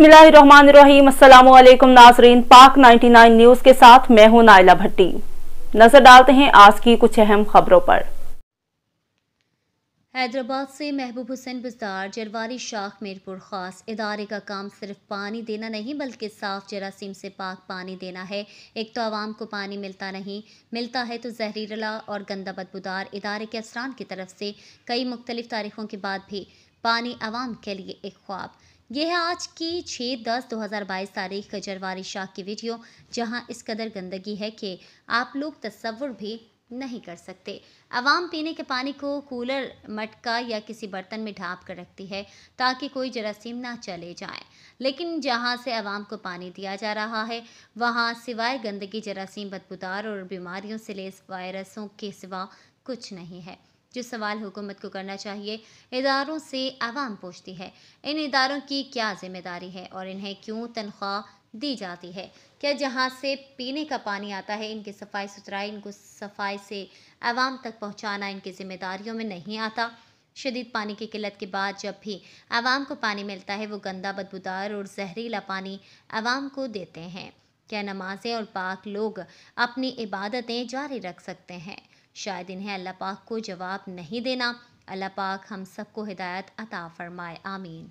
बिस्मिल्लाहिर्रहमानिर्रहीम अस्सलाम नाजरीन पाक 99 न्यूज के साथ मैं हूं नाइला भट्टी नजर डालते हैं आज की कुछ अहम खबरों पर हैदराबाद से महबूब हुसैन बुजार जरवारी शाख मीरपुर खास इदारे का काम सिर्फ पानी देना नहीं बल्कि साफ जरासीम से पाक पानी देना है एक तो आवाम को पानी मिलता नहीं मिलता है तो जहरीला और गंदा बदबूदार इदारे के असरान की तरफ से कई मुख्तलिफ तारीखों के बाद भी पानी आवाम के लिए एक ख्वाब यह है आज की छः दस 2022 तारीख जरवारी शाह की वीडियो जहां इस कदर गंदगी है कि आप लोग तस्वुर भी नहीं कर सकते आवाम पीने के पानी को कूलर मटका या किसी बर्तन में ढाँप कर रखती है ताकि कोई जरासीम ना चले जाए लेकिन जहाँ से आवाम को पानी दिया जा रहा है वहाँ सिवाय गंदगी जरासीम बदबूदार और बीमारियों से लेस वायरसों के सिवा कुछ नहीं है जो सवाल हुकूमत को करना चाहिए इदारों से आवाम पूछती है इन इदारों की क्या जिम्मेदारी है और इन्हें क्यों तनख्वाह दी जाती है क्या जहाँ से पीने का पानी आता है इनकी सफाई सुथराई इनको सफाई से आवाम तक पहुँचाना इनकी जिम्मेदारियों में नहीं आता शदीद पानी की किल्लत के बाद जब भी आवाम को पानी मिलता है वो गंदा बदबूदार और जहरीला पानी आवाम को देते हैं क्या नमाजें और पाक लोग अपनी इबादतें जारी रख सकते हैं शायद इन्हें अल्लाह पाक को जवाब नहीं देना अल्लाह पाक हम सबको हिदायत अता फरमाए आमीन